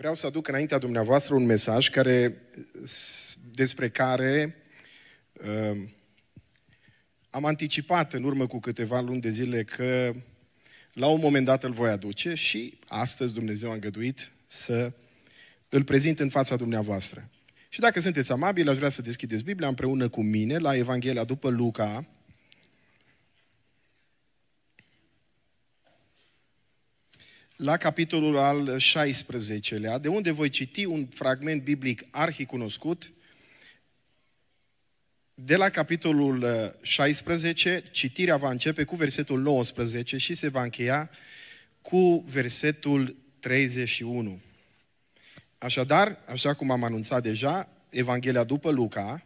Vreau să aduc înaintea dumneavoastră un mesaj care, despre care uh, am anticipat în urmă cu câteva luni de zile că la un moment dat îl voi aduce și astăzi Dumnezeu a îngăduit să îl prezint în fața dumneavoastră. Și dacă sunteți amabili, aș vrea să deschideți Biblia împreună cu mine la Evanghelia după Luca, la capitolul al 16-lea, de unde voi citi un fragment biblic arhicunoscut, de la capitolul 16, uh, citirea va începe cu versetul 19 și se va încheia cu versetul 31. Așadar, așa cum am anunțat deja, Evanghelia după Luca,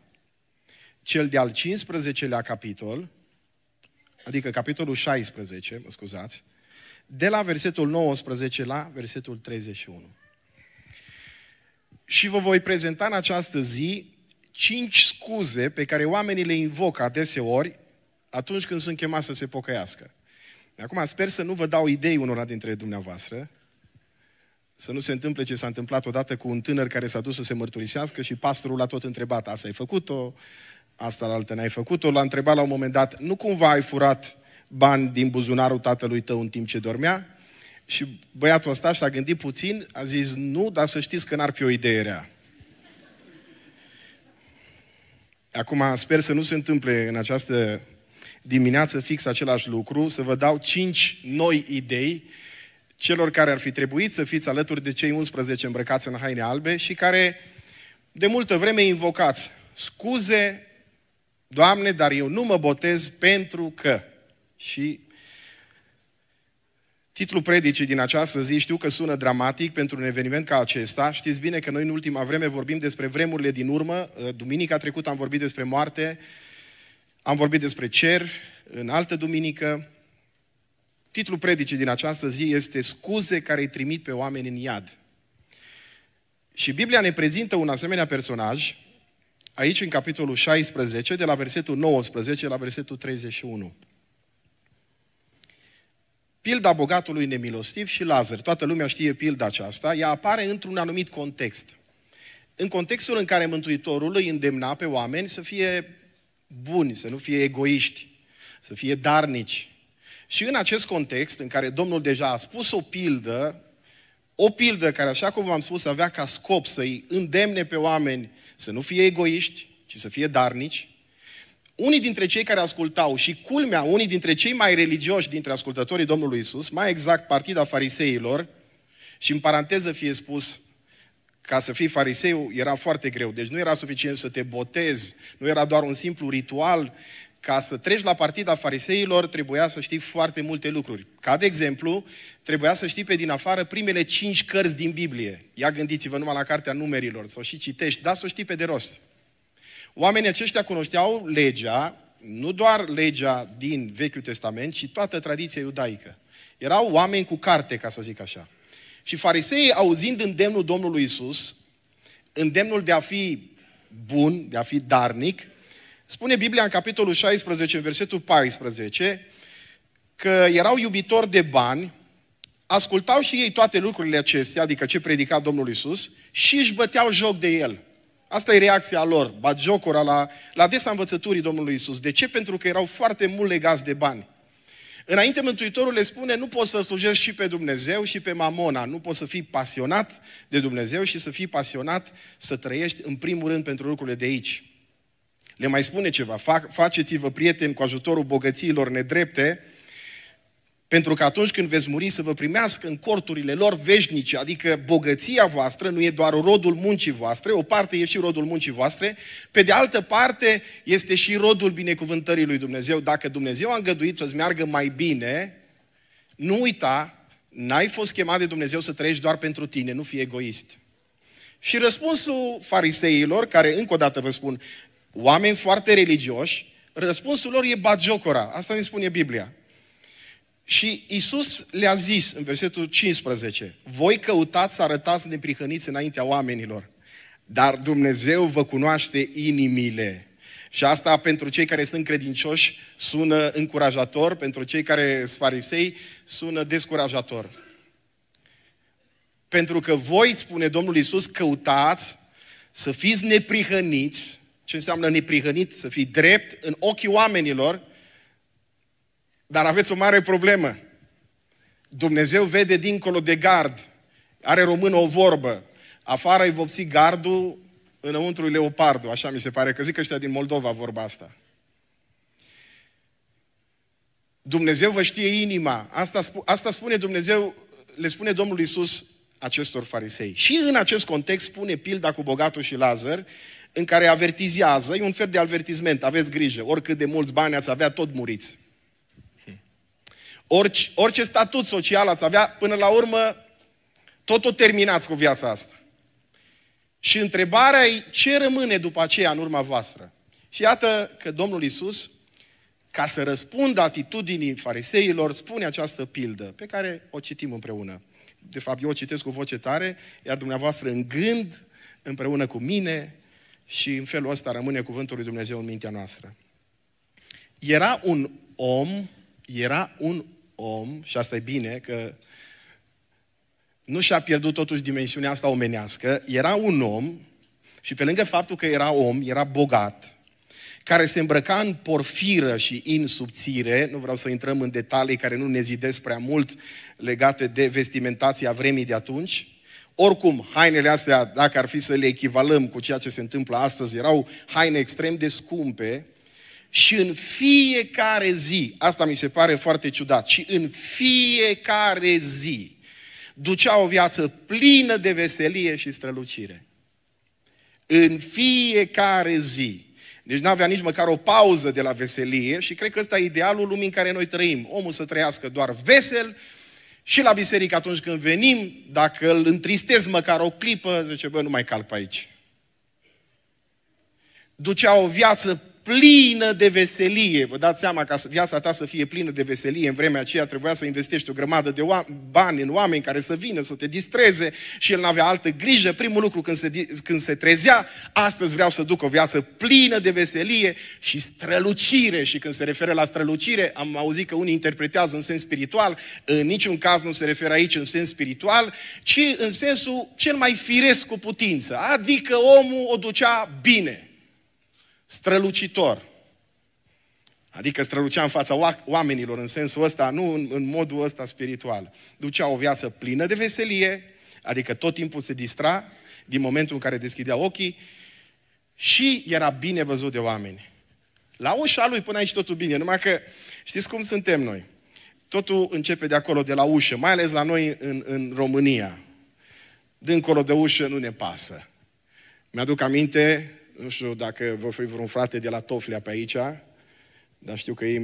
cel de-al 15-lea capitol, adică capitolul 16, mă scuzați, de la versetul 19 la versetul 31. Și vă voi prezenta în această zi cinci scuze pe care oamenii le invocă adeseori atunci când sunt chemați să se pocăiască. Acum sper să nu vă dau idei unora dintre dumneavoastră, să nu se întâmple ce s-a întâmplat odată cu un tânăr care s-a dus să se mărturisească și pastorul l-a tot întrebat, asta ai făcut-o, asta la altă n-ai făcut-o, l-a întrebat la un moment dat, nu cumva ai furat bani din buzunarul tatălui tău în timp ce dormea? Și băiatul ăsta și-a gândit puțin, a zis, nu, dar să știți că n-ar fi o idee rea. Acum sper să nu se întâmple în această dimineață fix același lucru, să vă dau cinci noi idei celor care ar fi trebuit să fiți alături de cei 11 îmbrăcați în haine albe și care de multă vreme invocați scuze, Doamne, dar eu nu mă botez pentru că. Și titlul predicii din această zi știu că sună dramatic pentru un eveniment ca acesta. Știți bine că noi în ultima vreme vorbim despre vremurile din urmă. Uh, duminica trecută am vorbit despre moarte, am vorbit despre cer, în altă duminică. Titlul predicii din această zi este Scuze care îi trimit pe oameni în iad. Și Biblia ne prezintă un asemenea personaj, aici în capitolul 16, de la versetul 19 la versetul 31. Pilda bogatului nemilostiv și Lazar. Toată lumea știe pilda aceasta. Ea apare într-un anumit context. În contextul în care Mântuitorul îi îndemna pe oameni să fie buni, să nu fie egoiști, să fie darnici. Și în acest context, în care Domnul deja a spus o pildă, o pildă care, așa cum v-am spus, avea ca scop să-i îndemne pe oameni să nu fie egoiști, ci să fie darnici, unii dintre cei care ascultau și culmea, unii dintre cei mai religioși dintre ascultătorii Domnului Isus, mai exact partida fariseilor, și în paranteză fie spus, ca să fii fariseu era foarte greu. Deci nu era suficient să te botezi, nu era doar un simplu ritual. Ca să treci la partida fariseilor trebuia să știi foarte multe lucruri. Ca de exemplu, trebuia să știi pe din afară primele cinci cărți din Biblie. Ia gândiți-vă numai la cartea numerilor, să o și citești, dar să o știi pe de rost. Oamenii aceștia cunoșteau legea, nu doar legea din Vechiul Testament, ci toată tradiția iudaică. Erau oameni cu carte, ca să zic așa. Și fariseii, auzind îndemnul Domnului Isus, îndemnul de a fi bun, de a fi darnic, spune Biblia în capitolul 16, în versetul 14, că erau iubitori de bani, ascultau și ei toate lucrurile acestea, adică ce predica Domnul Isus, și își băteau joc de el. Asta e reacția lor, bagiocora la, la desa învățăturii Domnului Isus. De ce? Pentru că erau foarte mult legați de bani. Înainte Mântuitorul le spune, nu poți să slujești și pe Dumnezeu și pe Mamona, nu poți să fii pasionat de Dumnezeu și să fii pasionat să trăiești în primul rând pentru lucrurile de aici. Le mai spune ceva, faceți-vă prieteni cu ajutorul bogățiilor nedrepte, pentru că atunci când veți muri să vă primească în corturile lor veșnice, adică bogăția voastră nu e doar rodul muncii voastre, o parte e și rodul muncii voastre, pe de altă parte este și rodul binecuvântării lui Dumnezeu. Dacă Dumnezeu a îngăduit să-ți meargă mai bine, nu uita, n-ai fost chemat de Dumnezeu să trăiești doar pentru tine, nu fi egoist. Și răspunsul fariseilor, care încă o dată vă spun, oameni foarte religioși, răspunsul lor e bagiocora, asta ne spune Biblia. Și Isus le-a zis în versetul 15, voi căutați să arătați neprihăniți înaintea oamenilor, dar Dumnezeu vă cunoaște inimile. Și asta pentru cei care sunt credincioși sună încurajator, pentru cei care sunt farisei sună descurajator. Pentru că voi, spune Domnul Isus, căutați să fiți neprihăniți, ce înseamnă neprihănit, să fii drept în ochii oamenilor, dar aveți o mare problemă. Dumnezeu vede dincolo de gard. Are română o vorbă. Afară îi vopsi gardul, înăuntru leopardul. Așa mi se pare că zic ăștia din Moldova vorba asta. Dumnezeu vă știe inima. Asta, sp- asta spune Dumnezeu, le spune Domnul Isus acestor farisei. Și în acest context spune pilda cu bogatul și Lazar, în care avertizează, e un fel de avertisment, aveți grijă, oricât de mulți bani ați avea, tot muriți. Orice, orice statut social ați avea, până la urmă, tot o terminați cu viața asta. Și întrebarea e ce rămâne după aceea în urma voastră. Și iată că Domnul Isus, ca să răspundă atitudinii fariseilor, spune această pildă pe care o citim împreună. De fapt, eu o citesc cu voce tare, iar dumneavoastră în gând, împreună cu mine, și în felul ăsta rămâne cuvântul lui Dumnezeu în mintea noastră. Era un om, era un om, și asta e bine, că nu și-a pierdut totuși dimensiunea asta omenească, era un om și pe lângă faptul că era om, era bogat, care se îmbrăca în porfiră și în subțire, nu vreau să intrăm în detalii care nu ne zidesc prea mult legate de vestimentația vremii de atunci, oricum, hainele astea, dacă ar fi să le echivalăm cu ceea ce se întâmplă astăzi, erau haine extrem de scumpe, și în fiecare zi, asta mi se pare foarte ciudat, și în fiecare zi ducea o viață plină de veselie și strălucire. În fiecare zi. Deci nu avea nici măcar o pauză de la veselie și cred că ăsta e idealul lumii în care noi trăim. Omul să trăiască doar vesel și la biserică atunci când venim, dacă îl întristez măcar o clipă, zice, bă, nu mai calp aici. Ducea o viață plină de veselie. Vă dați seama ca viața ta să fie plină de veselie. În vremea aceea trebuia să investești o grămadă de bani în oameni care să vină, să te distreze și el n-avea altă grijă. Primul lucru când se, când se trezea, astăzi vreau să duc o viață plină de veselie și strălucire. Și când se referă la strălucire, am auzit că unii interpretează în sens spiritual. În niciun caz nu se referă aici în sens spiritual, ci în sensul cel mai firesc cu putință. Adică omul o ducea bine strălucitor. Adică strălucea în fața oamenilor în sensul ăsta, nu în, în modul ăsta spiritual. Ducea o viață plină de veselie, adică tot timpul se distra din momentul în care deschidea ochii și era bine văzut de oameni. La ușa lui până aici totul bine, numai că știți cum suntem noi. Totul începe de acolo, de la ușă, mai ales la noi în, în România. Dincolo de ușă nu ne pasă. Mi-aduc aminte, nu știu dacă vă fi vreun frate de la Toflea pe aici, dar știu că ei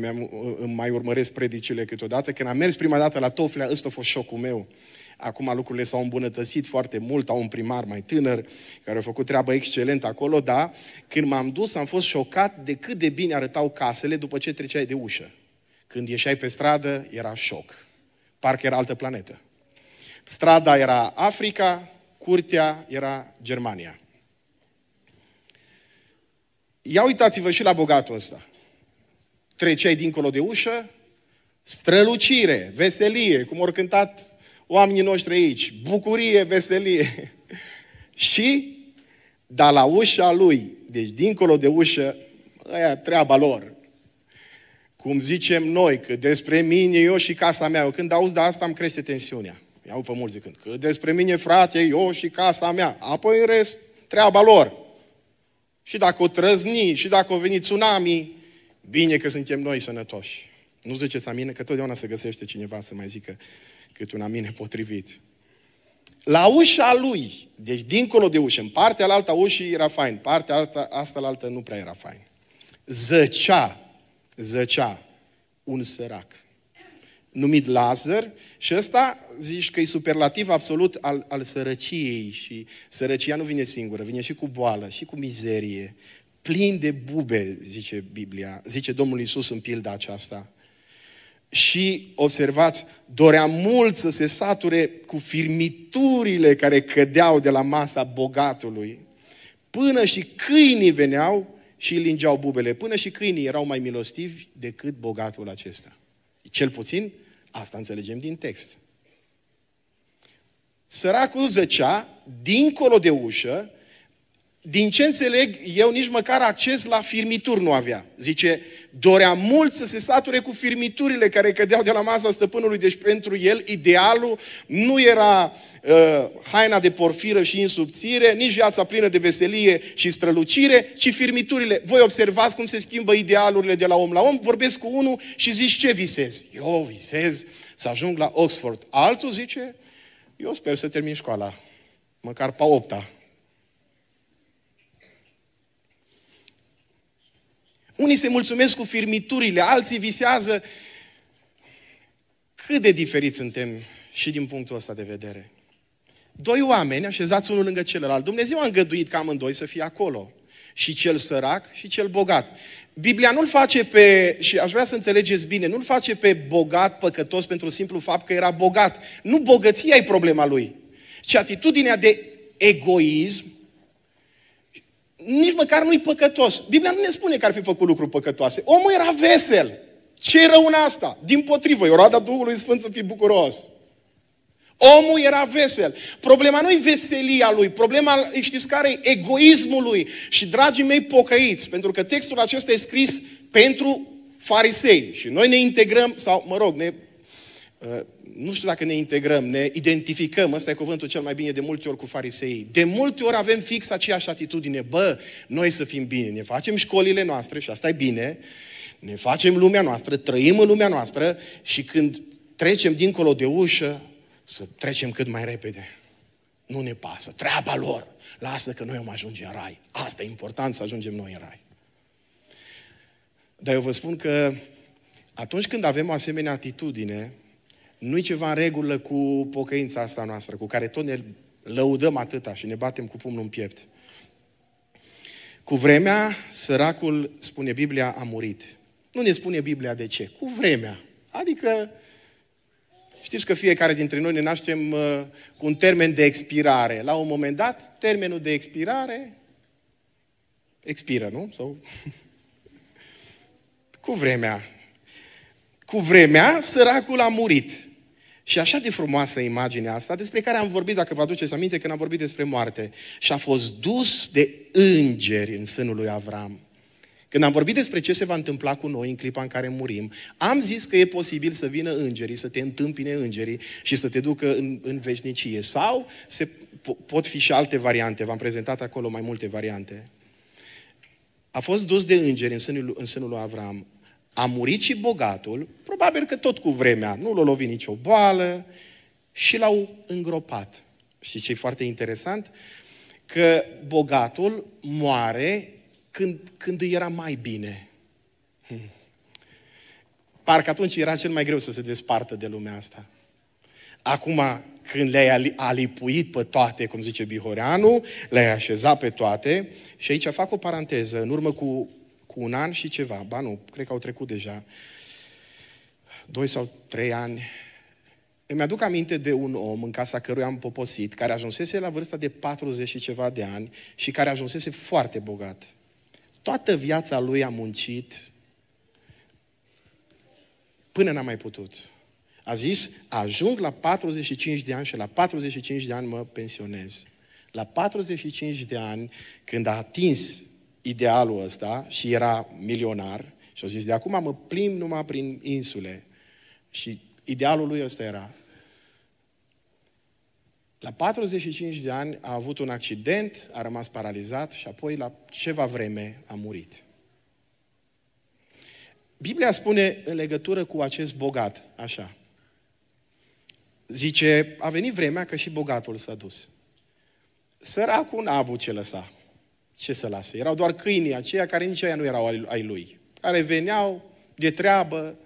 îmi mai urmăresc predicile câteodată. Când am mers prima dată la Toflea, ăsta a fost șocul meu. Acum lucrurile s-au îmbunătățit foarte mult, au un primar mai tânăr care a făcut treabă excelentă acolo, dar când m-am dus am fost șocat de cât de bine arătau casele după ce treceai de ușă. Când ieșai pe stradă, era șoc. Parcă era altă planetă. Strada era Africa, curtea era Germania. Ia uitați-vă și la bogatul ăsta. Treceai dincolo de ușă, strălucire, veselie, cum au cântat oamenii noștri aici, bucurie, veselie. și, dar la ușa lui, deci dincolo de ușă, aia treaba lor. Cum zicem noi, că despre mine, eu și casa mea, eu când auzi de asta îmi crește tensiunea. Iau pe mulți zicând, că despre mine, frate, eu și casa mea. Apoi în rest, treaba lor. Și dacă o trăzni, și dacă o veni tsunami, bine că suntem noi sănătoși. Nu ziceți amine, că totdeauna se găsește cineva să mai zică cât un amine potrivit. La ușa lui, deci dincolo de ușă, în partea la alta ușii era fain, partea alta, asta la altă nu prea era fain. Zăcea, zăcea un sărac numit Lazar și ăsta zici că e superlativ absolut al, al sărăciei și sărăcia nu vine singură, vine și cu boală, și cu mizerie, plin de bube, zice Biblia, zice Domnul Isus în pilda aceasta. Și observați, dorea mult să se sature cu firmiturile care cădeau de la masa bogatului, până și câinii veneau și lingeau bubele, până și câinii erau mai milostivi decât bogatul acesta. Cel puțin asta înțelegem din text. Săracul zăcea dincolo de ușă din ce înțeleg, eu nici măcar acces la firmituri nu avea. Zice, dorea mult să se sature cu firmiturile care cădeau de la masa stăpânului, deci pentru el idealul nu era uh, haina de porfiră și insubțire, nici viața plină de veselie și strălucire, ci firmiturile. Voi observați cum se schimbă idealurile de la om la om, vorbesc cu unul și zici ce visezi? Eu visez să ajung la Oxford. Altul zice, eu sper să termin școala, măcar pe opta Unii se mulțumesc cu firmiturile, alții visează. Cât de diferiți suntem și din punctul ăsta de vedere. Doi oameni așezați unul lângă celălalt. Dumnezeu a îngăduit ca amândoi să fie acolo. Și cel sărac și cel bogat. Biblia nu-l face pe, și aș vrea să înțelegeți bine, nu-l face pe bogat, păcătos pentru simplu fapt că era bogat. Nu bogăția e problema lui, ci atitudinea de egoism nici măcar nu-i păcătos. Biblia nu ne spune că ar fi făcut lucruri păcătoase. Omul era vesel. Ce rău în asta? Din potrivă, e roada Duhului Sfânt să fii bucuros. Omul era vesel. Problema nu-i veselia lui, problema, știți care egoismul lui. Și, dragii mei, pocăiți, pentru că textul acesta e scris pentru farisei. Și noi ne integrăm, sau, mă rog, ne Uh, nu știu dacă ne integrăm, ne identificăm, ăsta e cuvântul cel mai bine de multe ori cu fariseii. De multe ori avem fix aceeași atitudine, bă, noi să fim bine, ne facem școlile noastre și asta e bine, ne facem lumea noastră, trăim în lumea noastră și când trecem dincolo de ușă, să trecem cât mai repede. Nu ne pasă, treaba lor. Lasă că noi o ajungem în rai. Asta e important să ajungem noi în rai. Dar eu vă spun că atunci când avem o asemenea atitudine, nu-i ceva în regulă cu pocăința asta noastră, cu care tot ne lăudăm atâta și ne batem cu pumnul în piept. Cu vremea, săracul, spune Biblia, a murit. Nu ne spune Biblia de ce. Cu vremea. Adică, știți că fiecare dintre noi ne naștem uh, cu un termen de expirare. La un moment dat, termenul de expirare expiră, nu? Sau... cu vremea. Cu vremea, săracul a murit. Și așa de frumoasă imaginea asta, despre care am vorbit, dacă vă aduceți aminte, când am vorbit despre moarte. Și a fost dus de îngeri în sânul lui Avram. Când am vorbit despre ce se va întâmpla cu noi în clipa în care murim, am zis că e posibil să vină îngerii, să te întâmpine îngerii și să te ducă în, în veșnicie. Sau se, po- pot fi și alte variante, v-am prezentat acolo mai multe variante. A fost dus de îngeri în sânul, în sânul lui Avram. A murit și bogatul, probabil că tot cu vremea, nu l-a lovit nicio boală și l-au îngropat. Și ce e foarte interesant? Că bogatul moare când, când îi era mai bine. Hmm. Parcă atunci era cel mai greu să se despartă de lumea asta. Acum, când le-ai alipuit pe toate, cum zice Bihoreanu, le-ai așezat pe toate, și aici fac o paranteză, în urmă cu cu un an și ceva, ba nu, cred că au trecut deja, doi sau trei ani, îmi aduc aminte de un om în casa căruia am poposit, care ajunsese la vârsta de 40 și ceva de ani și care ajunsese foarte bogat. Toată viața lui a muncit până n-a mai putut. A zis, ajung la 45 de ani și la 45 de ani mă pensionez. La 45 de ani, când a atins idealul ăsta și era milionar și a zis, de acum mă plim numai prin insule. Și idealul lui ăsta era. La 45 de ani a avut un accident, a rămas paralizat și apoi la ceva vreme a murit. Biblia spune în legătură cu acest bogat, așa. Zice, a venit vremea că și bogatul s-a dus. Săracul n-a avut ce lăsa ce să lase? Erau doar câinii aceia care nici aia nu erau ai lui, care veneau de treabă,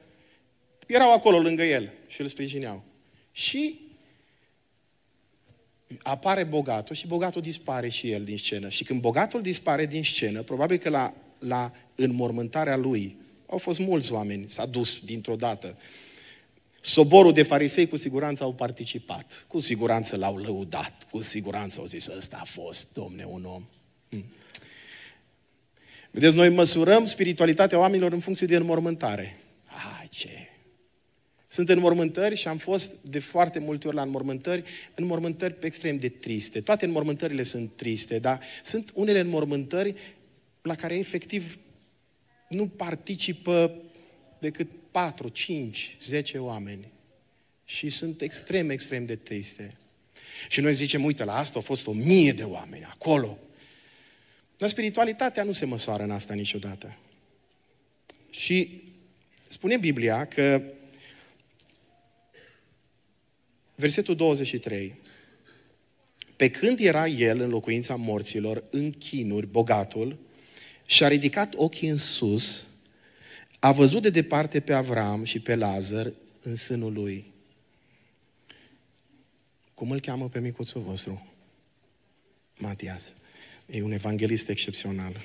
erau acolo lângă el și îl sprijineau. Și apare bogatul și bogatul dispare și el din scenă. Și când bogatul dispare din scenă, probabil că la, la înmormântarea lui au fost mulți oameni, s-a dus dintr-o dată. Soborul de farisei cu siguranță au participat, cu siguranță l-au lăudat, cu siguranță au zis, ăsta a fost, domne, un om Vedeți, noi măsurăm spiritualitatea oamenilor în funcție de înmormântare. Ah, ce! Sunt înmormântări și am fost de foarte multe ori la înmormântări, înmormântări extrem de triste. Toate înmormântările sunt triste, dar sunt unele înmormântări la care efectiv nu participă decât 4, 5, 10 oameni. Și sunt extrem, extrem de triste. Și noi zicem, uite, la asta au fost o mie de oameni acolo. Dar spiritualitatea nu se măsoară în asta niciodată. Și spune Biblia că versetul 23 pe când era el în locuința morților, în chinuri, bogatul, și-a ridicat ochii în sus, a văzut de departe pe Avram și pe Lazar în sânul lui. Cum îl cheamă pe micuțul vostru? Matias. E un evanghelist excepțional.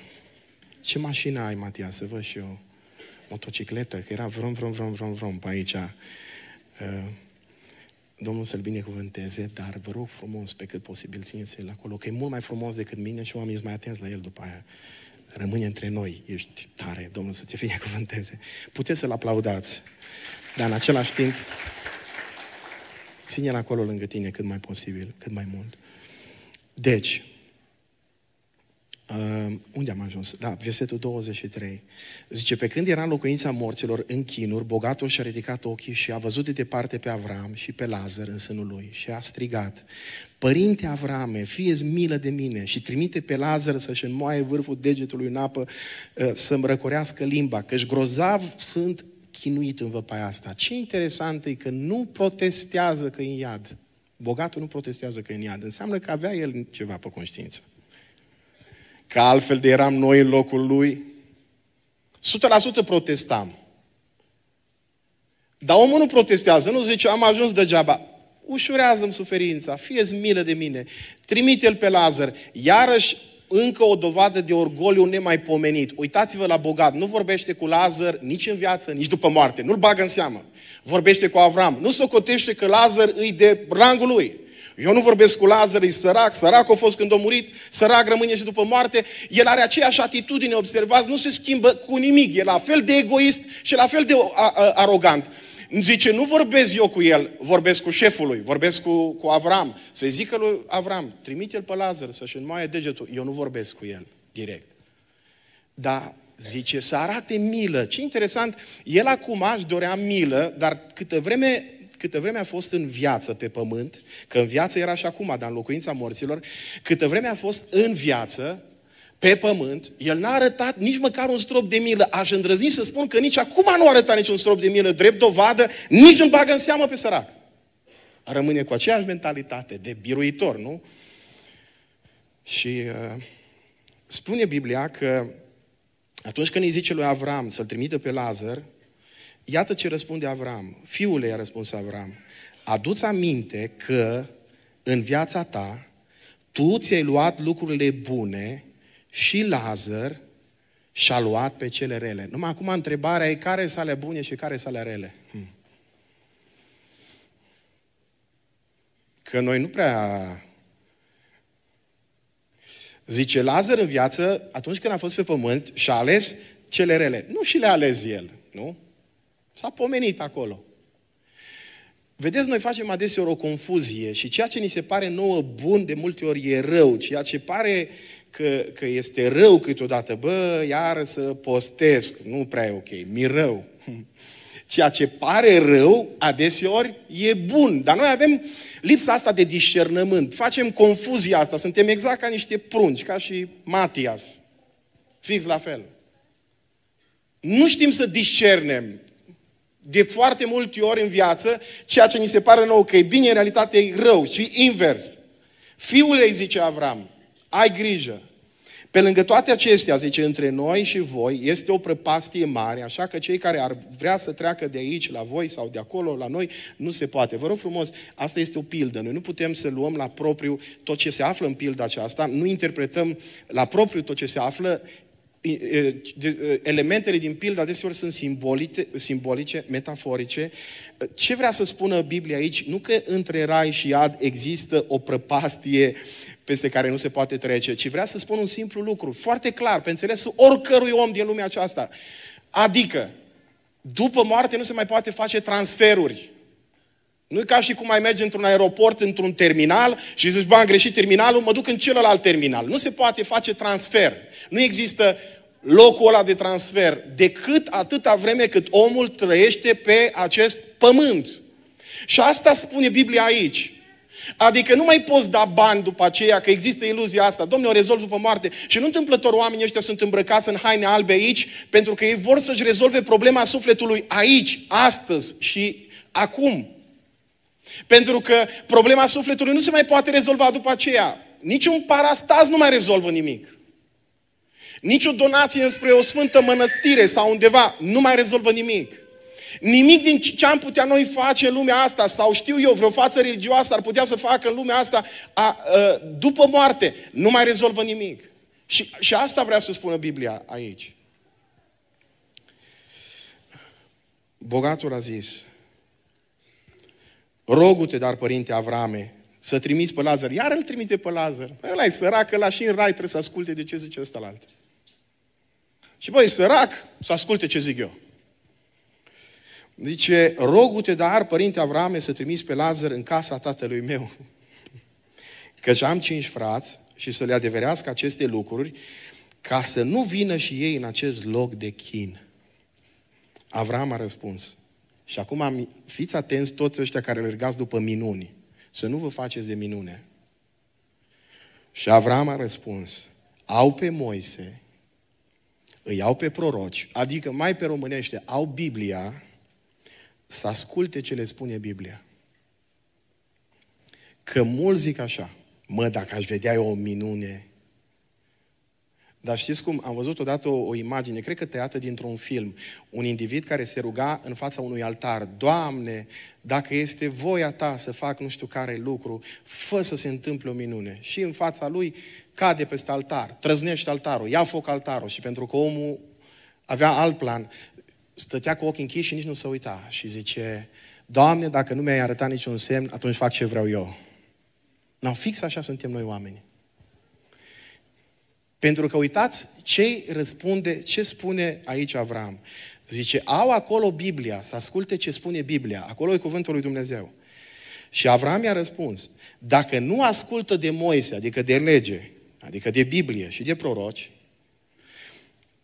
Ce mașină ai, Matia? Să văd și eu. Motocicletă, că era vrom, vrom, vrom, vrom, vrom pe aici. Uh, Domnul să-l binecuvânteze, dar vă rog frumos, pe cât posibil, țineți-l acolo, că e mult mai frumos decât mine și oamenii sunt mai atenți la el după aia. Rămâne între noi, ești tare, Domnul să te binecuvânteze. Puteți să-l aplaudați, dar în același timp, ține-l acolo lângă tine cât mai posibil, cât mai mult. Deci, Uh, unde am ajuns? Da, versetul 23. Zice, pe când era în locuința morților în chinuri, bogatul și-a ridicat ochii și a văzut de departe pe Avram și pe Lazar în sânul lui și a strigat, Părinte Avrame, fie milă de mine și trimite pe Lazar să-și înmoaie vârful degetului în apă, uh, să-mi răcorească limba, căci grozav sunt chinuit în văpaia asta. Ce interesant e că nu protestează că e în iad. Bogatul nu protestează că e în iad. Înseamnă că avea el ceva pe conștiință că altfel de eram noi în locul lui. 100% protestam. Dar omul nu protestează, nu zice, am ajuns degeaba. Ușurează-mi suferința, fie milă de mine, trimite-l pe Lazar. Iarăși, încă o dovadă de orgoliu nemaipomenit. Uitați-vă la bogat, nu vorbește cu Lazar nici în viață, nici după moarte. Nu-l bagă în seamă. Vorbește cu Avram. Nu cotește că Lazar îi de rangul lui. Eu nu vorbesc cu Lazar, e sărac, sărac a fost când a murit, sărac rămâne și după moarte. El are aceeași atitudine, observați, nu se schimbă cu nimic. E la fel de egoist și la fel de arogant. Zice, nu vorbesc eu cu el, vorbesc cu șeful lui, vorbesc cu, cu Avram. Să-i zică lui Avram, trimite-l pe Lazar să-și înmoaie degetul. Eu nu vorbesc cu el direct. Dar zice, să arate milă. Ce interesant, el acum își dorea milă, dar câtă vreme câtă vreme a fost în viață pe pământ, că în viață era și acum, dar în locuința morților, câtă vreme a fost în viață, pe pământ, el n-a arătat nici măcar un strop de milă. Aș îndrăzni să spun că nici acum nu arăta niciun strop de milă, drept dovadă, nici nu bagă în seamă pe sărac. Rămâne cu aceeași mentalitate de biruitor, nu? Și uh, spune Biblia că atunci când îi zice lui Avram să-l trimită pe Lazar, Iată ce răspunde Avram. Fiule, i-a răspuns Avram, adu-ți aminte că în viața ta tu ți-ai luat lucrurile bune și Lazar și-a luat pe cele rele. Numai acum întrebarea e care sunt ale bune și care sunt ale rele. Hmm. Că noi nu prea... Zice Lazar în viață, atunci când a fost pe pământ, și-a ales cele rele. Nu și le-a ales el, nu? S-a pomenit acolo. Vedeți, noi facem adeseori o confuzie și ceea ce ni se pare nouă bun, de multe ori e rău. Ceea ce pare că, că este rău câteodată, bă, iar să postesc, nu prea e ok, mi rău. Ceea ce pare rău, adeseori, e bun. Dar noi avem lipsa asta de discernământ. Facem confuzia asta. Suntem exact ca niște prunci, ca și Matias. Fix la fel. Nu știm să discernem de foarte multe ori în viață, ceea ce ni se pare nou că e bine, în realitate e rău și invers. Fiule, îi zice Avram, ai grijă. Pe lângă toate acestea, zice, între noi și voi este o prăpastie mare, așa că cei care ar vrea să treacă de aici la voi sau de acolo la noi, nu se poate. Vă rog frumos, asta este o pildă. Noi nu putem să luăm la propriu tot ce se află în pilda aceasta, nu interpretăm la propriu tot ce se află, elementele din pildă adeseori sunt simbolice, simbolice, metaforice. Ce vrea să spună Biblia aici? Nu că între rai și iad există o prăpastie peste care nu se poate trece, ci vrea să spun un simplu lucru, foarte clar, pe înțelesul oricărui om din lumea aceasta. Adică, după moarte nu se mai poate face transferuri. Nu e ca și cum ai merge într-un aeroport, într-un terminal și zici, bă, am greșit terminalul, mă duc în celălalt terminal. Nu se poate face transfer. Nu există locul ăla de transfer decât atâta vreme cât omul trăiește pe acest pământ. Și asta spune Biblia aici. Adică nu mai poți da bani după aceea, că există iluzia asta. Domne, o rezolv după moarte. Și nu întâmplător oamenii ăștia sunt îmbrăcați în haine albe aici, pentru că ei vor să-și rezolve problema sufletului aici, astăzi și acum. Pentru că problema sufletului nu se mai poate rezolva după aceea. Niciun parastaz nu mai rezolvă nimic. Nici o donație înspre o sfântă mănăstire sau undeva nu mai rezolvă nimic. Nimic din ce am putea noi face în lumea asta, sau știu eu, vreo față religioasă ar putea să facă în lumea asta a, a, ă, după moarte, nu mai rezolvă nimic. Și, și asta vrea să spună Biblia aici. Bogatul a zis, Rogu-te, dar, părinte Avrame, să trimiți pe Lazar. Iar îl trimite pe Lazar. Păi ăla e sărac, ăla și în rai trebuie să asculte de ce zice ăsta la altă. Și băi, sărac, să asculte ce zic eu. Zice, rogu-te, dar, părinte Avrame, să trimiți pe Lazar în casa tatălui meu. că am cinci frați și să le adeverească aceste lucruri, ca să nu vină și ei în acest loc de chin. Avram a răspuns, și acum fiți atenți toți ăștia care alergați după minuni. Să nu vă faceți de minune. Și Avram a răspuns, au pe Moise, îi au pe proroci, adică mai pe românește, au Biblia, să asculte ce le spune Biblia. Că mulți zic așa, mă, dacă aș vedea eu o minune, dar știți cum? Am văzut odată o, o imagine, cred că tăiată dintr-un film, un individ care se ruga în fața unui altar, Doamne, dacă este voia ta să fac nu știu care lucru, fă să se întâmple o minune. Și în fața lui cade peste altar, trăznește altarul, ia foc altarul și pentru că omul avea alt plan, stătea cu ochii închiși și nici nu se uita și zice, Doamne, dacă nu mi-ai arătat niciun semn, atunci fac ce vreau eu. no, fix așa suntem noi oameni. Pentru că uitați ce răspunde, ce spune aici Avram. Zice, au acolo Biblia, să asculte ce spune Biblia. Acolo e cuvântul lui Dumnezeu. Și Avram i-a răspuns, dacă nu ascultă de Moise, adică de lege, adică de Biblie și de proroci,